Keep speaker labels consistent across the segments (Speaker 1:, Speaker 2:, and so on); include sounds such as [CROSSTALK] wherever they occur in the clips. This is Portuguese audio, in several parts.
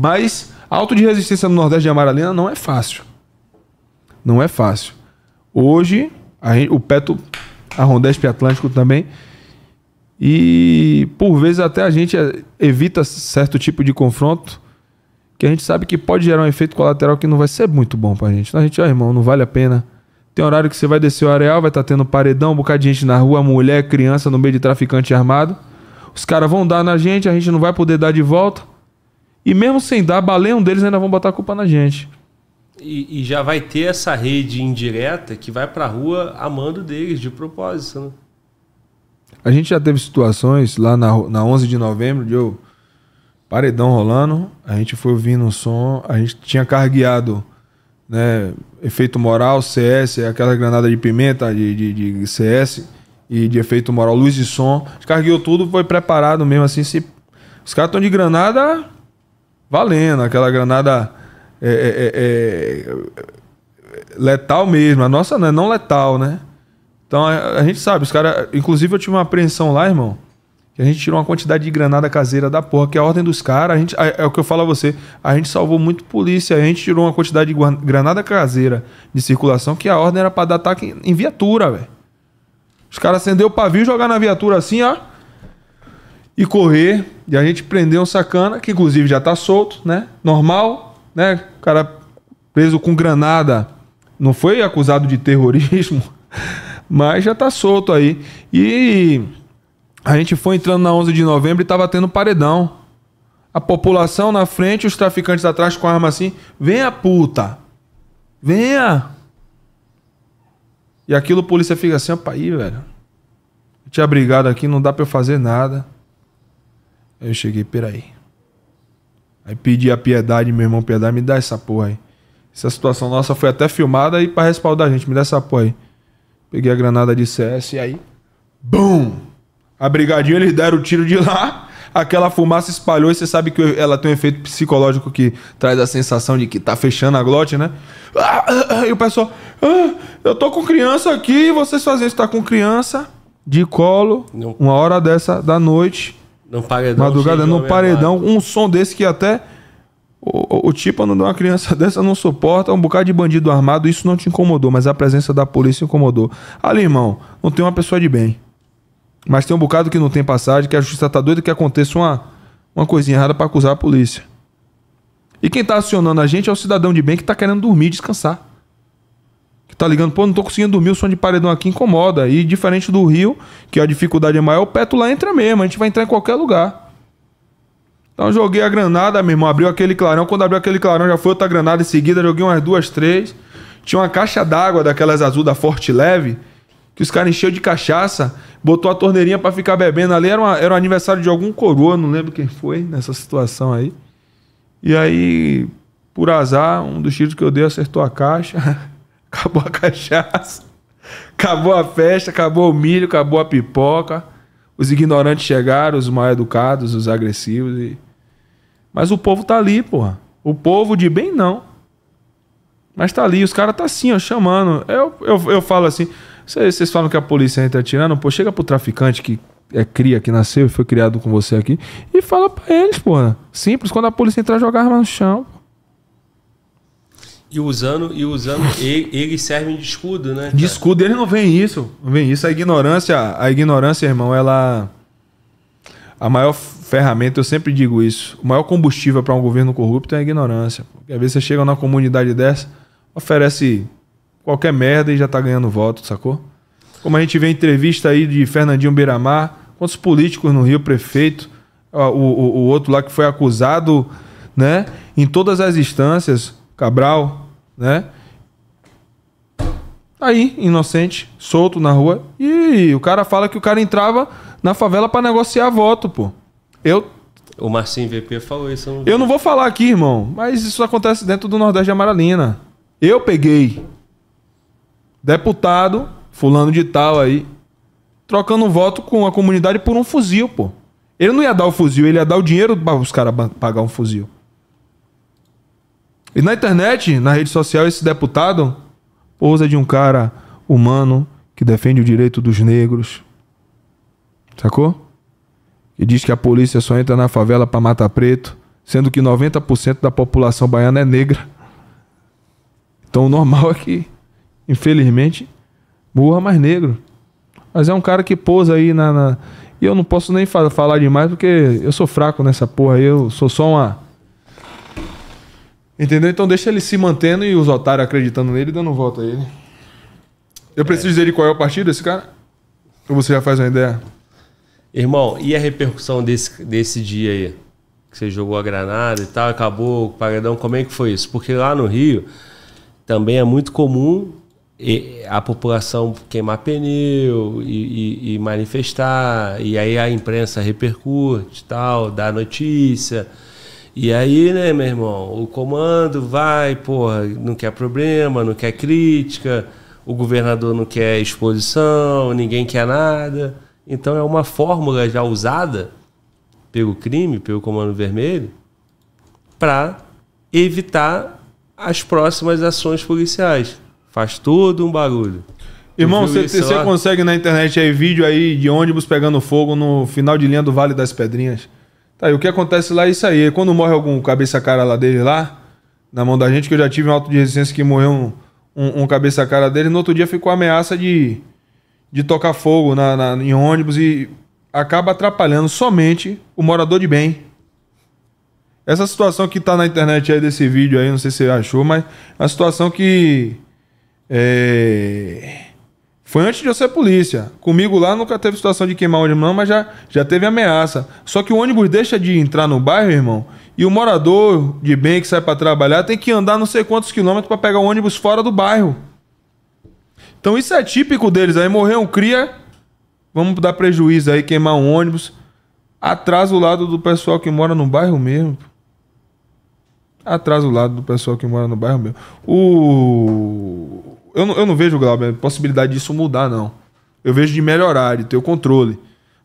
Speaker 1: Mas alto de resistência no Nordeste de Amaralina não é fácil. Não é fácil. Hoje, gente, o Petro, a Rondesp Atlântico também. E por vezes até a gente evita certo tipo de confronto que a gente sabe que pode gerar um efeito colateral que não vai ser muito bom pra gente. Então a gente, ó, irmão, não vale a pena. Tem horário que você vai descer o areal, vai estar tá tendo paredão, um bocado de gente na rua, mulher, criança no meio de traficante armado. Os caras vão dar na gente, a gente não vai poder dar de volta. E mesmo sem dar, baleiam deles ainda vão botar a culpa na gente.
Speaker 2: E, e já vai ter essa rede indireta que vai pra rua amando deles, de propósito, né?
Speaker 1: A gente já teve situações lá na, na 11 de novembro, de eu, paredão rolando, a gente foi ouvindo um som, a gente tinha cargueado né, efeito moral, CS, aquela granada de pimenta de, de, de CS e de efeito moral, luz e som. Cargueou tudo, foi preparado mesmo assim. Se... Os caras estão de granada valendo, aquela granada é é, é, é, letal mesmo. A nossa não é não letal, né? Então a, a gente sabe, os caras. Inclusive eu tive uma apreensão lá, irmão. Que a gente tirou uma quantidade de granada caseira da porra, que é a ordem dos caras. A gente, é, o que eu falo a você. A gente salvou muito polícia. A gente tirou uma quantidade de granada caseira de circulação, que a ordem era para dar ataque em, viatura, velho. Os caras acenderam o pavio, jogar na viatura assim, ó. E correr. E a gente prendeu um sacana, que inclusive já tá solto, né? Normal, né? O cara preso com granada não foi acusado de terrorismo, [LAUGHS] mas já tá solto aí. E a gente foi entrando na 11 de novembro e tava tendo paredão. A população na frente, os traficantes atrás com arma assim: venha puta, venha. E aquilo a polícia fica assim: opa, aí, velho. Te abrigado aqui, não dá pra eu fazer nada. Aí eu cheguei, peraí. Aí pedi a piedade, meu irmão, piedade, me dá essa porra aí. Essa situação nossa foi até filmada aí pra respaldar a gente, me dá essa porra aí. Peguei a granada de CS e aí. BUM! A brigadinha, eles deram o tiro de lá, aquela fumaça espalhou e você sabe que ela tem um efeito psicológico que traz a sensação de que tá fechando a glote, né? e o pessoal, ah, eu tô com criança aqui, vocês fazem isso, tá com criança de colo, uma hora dessa da noite. No paredão. Madrugada no paredão, um som desse que até o, tipo de uma criança [LAUGHS] dessa não suporta, um bocado de bandido armado, isso não te incomodou, mas a presença da polícia incomodou. Ali, irmão, não tem uma pessoa de bem. Mas tem um bocado que não tem passagem, que a justiça tá doida que aconteça uma, uma coisinha errada para acusar a polícia. E quem tá acionando a gente é o cidadão de bem que tá querendo dormir, descansar tá ligando, pô, não tô conseguindo dormir, o som de paredão aqui incomoda. E diferente do Rio, que a dificuldade é maior, o Peto lá entra mesmo, a gente vai entrar em qualquer lugar. Então joguei a granada, meu irmão, abriu aquele clarão. Quando abriu aquele clarão, já foi outra granada em seguida, joguei umas duas, três. Tinha uma caixa d'água daquelas azul da Forte Leve, que os caras encheu de cachaça, botou a torneirinha para ficar bebendo ali. Era, uma, era o um aniversário de algum coroa, não lembro quem foi nessa situação aí. E aí, por azar, um dos tiros que eu dei acertou a caixa. [LAUGHS] acabou a cachaça, acabou a festa, acabou o milho, acabou a pipoca. Os ignorantes chegaram, os mal educados, os agressivos. E... Mas o povo tá ali, porra. O povo de bem não. Mas tá ali, os caras tá assim, ó, chamando. Eu, eu, eu falo assim, vocês falam que a polícia entra tá atirando, pô, chega pro traficante que é cria, que nasceu e foi criado com você aqui, e fala pra eles, porra. Simples, quando a polícia entrar, jogar arma no chão. Pô.
Speaker 2: E usando, e usando, [LAUGHS] ele, eles servem de escudo, né? Cara? De
Speaker 1: escudo, eles não veem isso. Não veem isso. A ignorância, a ignorância, irmão, ela. A maior ferramenta, eu sempre digo isso, o maior combustível para um governo corrupto é a ignorância. Porque às vezes você chega numa comunidade dessa, oferece qualquer merda e já tá ganhando voto, sacou? Como a gente vê entrevista aí de Fernandinho Beiramar, quantos políticos no Rio, prefeito, o, o, o outro lá que foi acusado, né? Em todas as instâncias Cabral, né? Tá aí, inocente, solto na rua. E o cara fala que o cara entrava na favela para negociar voto, pô. Eu. O Marcinho VP falou isso. Eu não, eu não vou falar aqui, irmão, mas isso acontece dentro do Nordeste de Amaralina. Eu peguei deputado, fulano de tal aí, trocando um voto com a comunidade por um fuzil, pô. Ele não ia dar o fuzil, ele ia dar o dinheiro para os caras pagar um fuzil. E na internet, na rede social, esse deputado ousa de um cara humano que defende o direito dos negros. Sacou? E diz que a polícia só entra na favela para matar preto, sendo que 90% da população baiana é negra. Então o normal é que, infelizmente, morra mais negro. Mas é um cara que pousa aí na, na. E eu não posso nem falar demais porque eu sou fraco nessa porra aí, eu sou só uma Entendeu? Então deixa ele se mantendo e os otários acreditando nele e dando volta voto a ele. Eu preciso dizer qual é o partido desse cara? Ou você já faz uma ideia?
Speaker 2: Irmão, e a repercussão desse, desse dia aí? Que você jogou a granada e tal, acabou o paredão, como é que foi isso? Porque lá no Rio também é muito comum a população queimar pneu e, e, e manifestar, e aí a imprensa repercute e tal, dá notícia. E aí, né, meu irmão, o comando vai, porra, não quer problema, não quer crítica, o governador não quer exposição, ninguém quer nada. Então é uma fórmula já usada pelo crime, pelo comando vermelho, para evitar as próximas ações policiais. Faz todo um
Speaker 1: barulho. Irmão, você consegue na internet aí vídeo aí de ônibus pegando fogo no final de linha do Vale das Pedrinhas? Tá, e o que acontece lá é isso aí. Quando morre algum cabeça-cara lá dele lá, na mão da gente, que eu já tive um alto de resistência que morreu um, um, um cabeça-cara dele, no outro dia ficou a ameaça de, de tocar fogo na, na, em ônibus e acaba atrapalhando somente o morador de bem. Essa situação que tá na internet aí desse vídeo aí, não sei se você achou, mas é uma situação que. É foi antes de eu ser polícia. Comigo lá nunca teve situação de queimar ônibus, não, mas já, já teve ameaça. Só que o ônibus deixa de entrar no bairro, irmão, e o morador de bem que sai para trabalhar tem que andar não sei quantos quilômetros para pegar o ônibus fora do bairro. Então isso é típico deles. Aí morreu um cria, vamos dar prejuízo aí, queimar um ônibus. Atrasa o lado do pessoal que mora no bairro mesmo. Atrasa o lado do pessoal que mora no bairro mesmo. O eu não, eu não vejo, Glauber, possibilidade disso mudar, não. Eu vejo de melhorar, de ter o controle.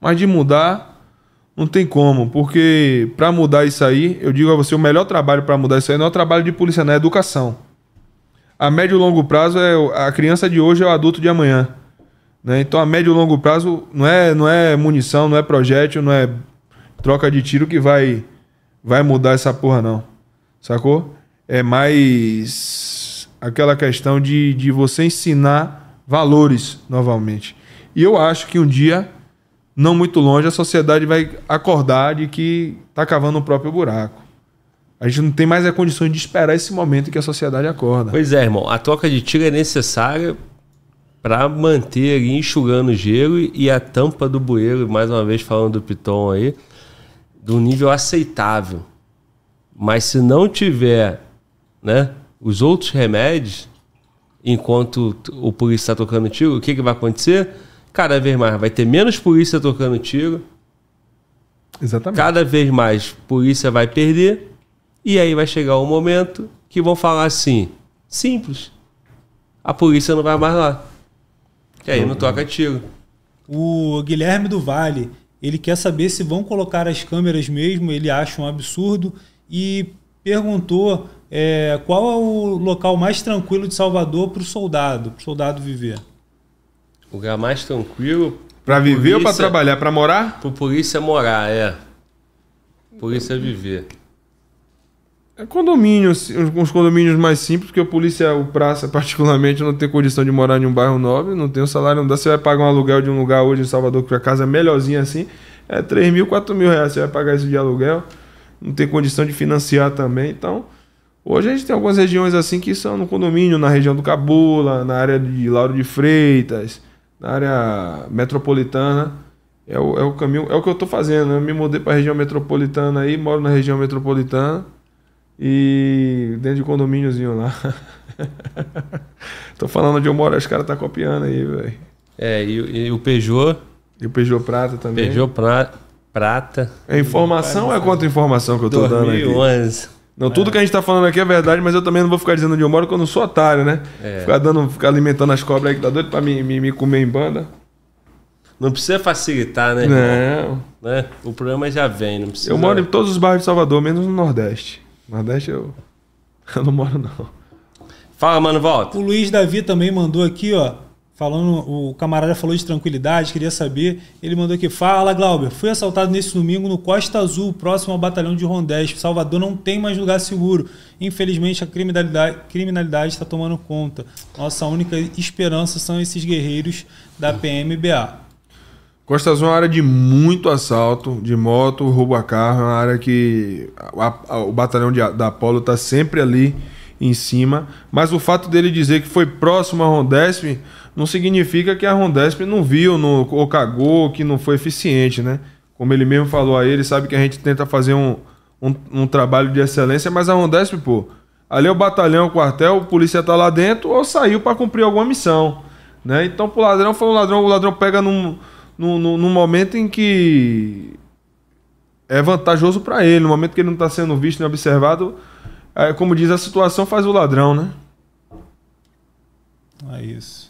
Speaker 1: Mas de mudar, não tem como, porque para mudar isso aí, eu digo a você, o melhor trabalho para mudar isso aí não é o trabalho de polícia, não é educação. A médio e longo prazo é a criança de hoje é o adulto de amanhã. Né? Então a médio e longo prazo não é, não é munição, não é projétil, não é troca de tiro que vai, vai mudar essa porra, não. Sacou? É mais aquela questão de, de você ensinar valores novamente. E eu acho que um dia, não muito longe, a sociedade vai acordar de que está cavando o próprio buraco. A gente não tem mais a condição de esperar esse momento que a sociedade acorda. Pois é, irmão. A troca de tiro é necessária
Speaker 2: para manter ali enxugando o gelo e a tampa do bueiro, mais uma vez falando do Piton aí, do nível aceitável. Mas se não tiver, né, os outros remédios, enquanto o polícia está tocando tiro, o que, que vai acontecer? Cada vez mais vai ter menos polícia tocando tiro. Exatamente. Cada vez mais polícia vai perder. E aí vai chegar o um momento que vão falar assim: simples. A polícia não vai mais lá.
Speaker 1: E aí não uhum. toca
Speaker 2: tiro. O Guilherme do Vale, ele quer saber se vão colocar as câmeras mesmo, ele acha um absurdo e perguntou é, qual é o local mais tranquilo de Salvador para o soldado, para o soldado viver? O lugar mais tranquilo. Para viver polícia, ou para trabalhar? Para morar? Para polícia morar, é. Polícia viver.
Speaker 1: É condomínio, assim, uns condomínios mais simples, porque a polícia, o praça [LAUGHS] particularmente, não tem condição de morar em um bairro nobre, não tem o um salário, não dá. Você vai pagar um aluguel de um lugar hoje em Salvador, que a casa é melhorzinha assim, é 3 mil, 4 mil reais. Você vai pagar isso de aluguel, não tem condição de financiar também, então Hoje a gente tem algumas regiões assim que são no condomínio, na região do Cabula, na área de Lauro de Freitas, na área metropolitana. É o, é o caminho, é o que eu estou fazendo. Né? Eu me mudei para a região metropolitana aí, moro na região metropolitana e dentro de condomíniozinho lá. [LAUGHS] Tô falando onde eu moro, os caras tá copiando aí, velho. É, e, e, o Peugeot. E o Peugeot Prata também. Peugeot pra, Prata. É informação ou é contra informação que eu tô 2011. dando aqui? 2011. Não, tudo é. que a gente tá falando aqui é verdade, mas eu também não vou ficar dizendo onde eu moro, porque eu não sou otário, né? É. Ficar, dando, ficar alimentando as cobras aí que tá doido pra me, me, me comer em banda.
Speaker 2: Não precisa facilitar, né? Não. Né? O problema já vem, não precisa. Eu moro em todos os
Speaker 1: bairros de Salvador, menos no Nordeste. Nordeste eu, [LAUGHS] eu não moro, não.
Speaker 2: Fala, mano, volta. O Luiz Davi também mandou aqui, ó falando, o camarada falou de tranquilidade, queria saber. Ele mandou aqui: Fala, Glauber, fui assaltado nesse domingo no Costa Azul, próximo ao batalhão de Rondés. Salvador não tem mais lugar seguro. Infelizmente, a criminalidade, criminalidade está tomando conta. Nossa única esperança são esses guerreiros da PMBA.
Speaker 1: Costa Azul é uma área de muito assalto, de moto, roubo a carro, é uma área que a, a, o batalhão de, da Apolo está sempre ali em cima. Mas o fato dele dizer que foi próximo a Rondesp, não significa que a Rondesp não viu não, ou cagou, que não foi eficiente, né? Como ele mesmo falou aí, ele sabe que a gente tenta fazer um, um, um trabalho de excelência, mas a Rondesp, pô, ali é o batalhão, o quartel, o polícia tá lá dentro ou saiu para cumprir alguma missão, né? Então, pro ladrão, foi um ladrão, o ladrão pega num, num, num momento em que é vantajoso para ele, no momento que ele não está sendo visto nem observado, é, como diz a situação, faz o ladrão, né? É isso.